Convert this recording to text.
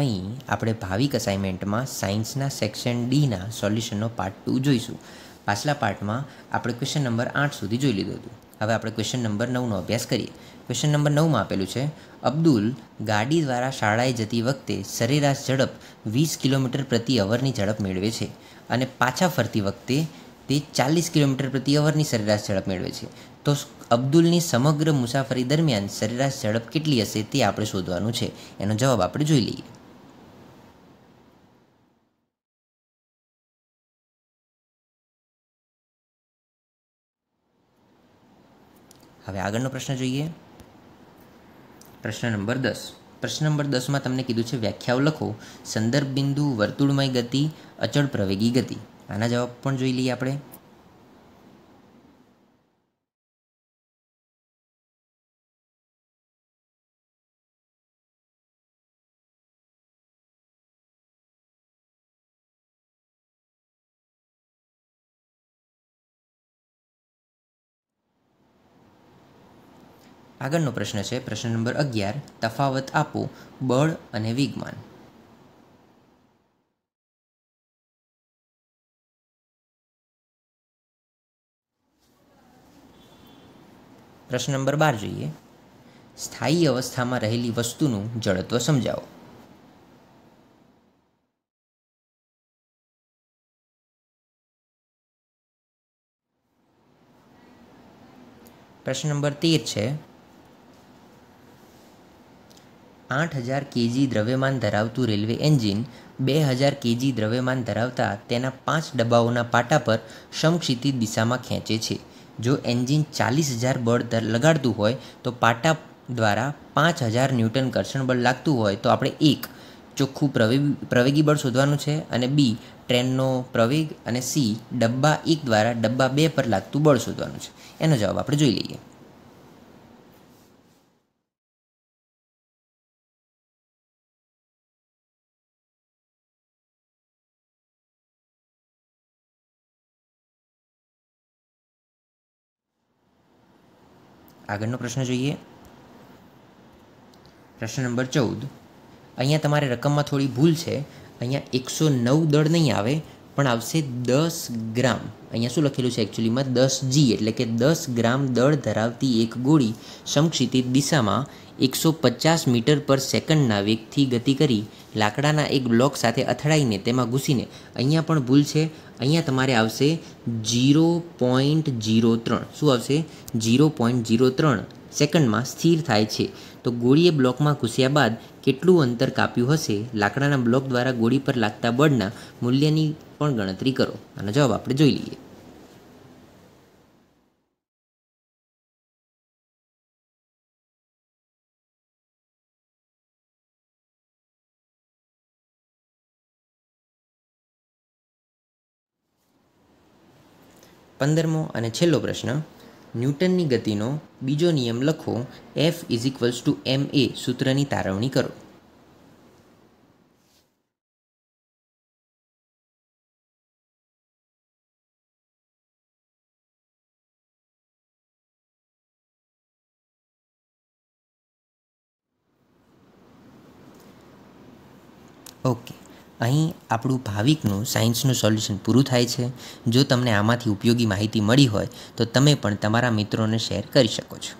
અહીં આપણે ભાવિક અસાઇનમેન્ટમાં સાયન્સના સેક્શન ડીના સોલ્યુશનનો પાર્ટ ટુ જોઈશું પાછલા પાર્ટમાં આપણે ક્વેશ્ચન નંબર આઠ સુધી જોઈ લીધું હતું હવે આપણે ક્વેશ્ચન નંબર નવનો અભ્યાસ કરીએ ક્વેશ્ચન નંબર નવમાં આપેલું છે અબ્દુલ ગાડી દ્વારા શાળાએ જતી વખતે સરેરાશ ઝડપ વીસ કિલોમીટર પ્રતિ અવરની ઝડપ મેળવે છે અને પાછા ફરતી વખતે તે ચાલીસ કિલોમીટર પ્રતિ અવરની સરેરાશ ઝડપ મેળવે છે તો અબ્દુલની સમગ્ર મુસાફરી દરમિયાન સરેરાશ ઝડપ કેટલી હશે તે આપણે શોધવાનું છે એનો જવાબ આપણે જોઈ લઈએ હવે આગળનો પ્રશ્ન જોઈએ પ્રશ્ન નંબર દસ પ્રશ્ન નંબર દસમાં તમને કીધું છે વ્યાખ્યાઓ લખો સંદર્ભ બિંદુ વર્તુળમય ગતિ અચળ પ્રવેગી ગતિ આના જવાબ પણ જોઈ લઈએ આપણે આગળનો પ્રશ્ન છે પ્રશ્ન નંબર અગિયાર તફાવત આપો બળ અને વિજ્ઞાન પ્રશ્ન નંબર બાર જોઈએ સ્થાયી અવસ્થામાં રહેલી વસ્તુનું જડત્વ સમજાવો પ્રશ્ન નંબર તેર છે આઠ હજાર કેજી દ્રવ્યમાન ધરાવતું રેલવે એન્જિન બે હજાર કેજી દ્રવ્યમાન ધરાવતા તેના પાંચ ડબ્બાઓના પાટા પર સમક્ષિતિજ દિશામાં ખેંચે છે જો એન્જિન ચાલીસ હજાર બળ લગાડતું હોય તો પાટા દ્વારા પાંચ હજાર ન્યૂટન ઘર્ષણ બળ લાગતું હોય તો આપણે એક ચોખ્ખું પ્રવેગી પ્રવેગી બળ શોધવાનું છે અને બી ટ્રેનનો પ્રવેગ અને સી ડબ્બા એક દ્વારા ડબ્બા બે પર લાગતું બળ શોધવાનું છે એનો જવાબ આપણે જોઈ લઈએ આગળનો પ્રશ્ન જોઈએ પ્રશ્ન નંબર ચૌદ અહીંયા તમારે રકમમાં થોડી ભૂલ છે અહીંયા એકસો નવ દળ નહીં આવે પણ આવશે દસ ગ્રામ અહીંયા શું લખેલું છે એકચ્યુઅલીમાં દસ જી એટલે કે દસ ગ્રામ દળ ધરાવતી એક ગોળી સમક્ષિતિત દિશામાં એકસો પચાસ મીટર પર સેકન્ડના વેગથી ગતિ કરી લાકડાના એક બ્લોક સાથે અથડાઈને તેમાં ઘૂસીને અહીંયા પણ ભૂલ છે અહીંયા તમારે આવશે જીરો પોઈન્ટ જીરો ત્રણ શું આવશે જીરો પોઈન્ટ જીરો ત્રણ સેકન્ડમાં સ્થિર થાય છે તો ગોળીએ બ્લોકમાં ઘૂસ્યા બાદ કેટલું અંતર કાપ્યું હશે લાકડાના બ્લોક દ્વારા ગોળી પર લાગતા બળના મૂલ્યની પણ ગણતરી કરો આનો જવાબ આપણે જોઈ લઈએ પંદરમો અને છેલ્લો પ્રશ્ન ન્યૂટનની ગતિનો બીજો નિયમ લખો F is equals to M A સૂત્રની તારવણી કરો ઓકે અહીં આપણું ભાવિકનું સાયન્સનું સોલ્યુશન પૂરું થાય છે જો તમને આમાંથી ઉપયોગી માહિતી મળી હોય તો તમે પણ તમારા મિત્રોને શેર કરી શકો છો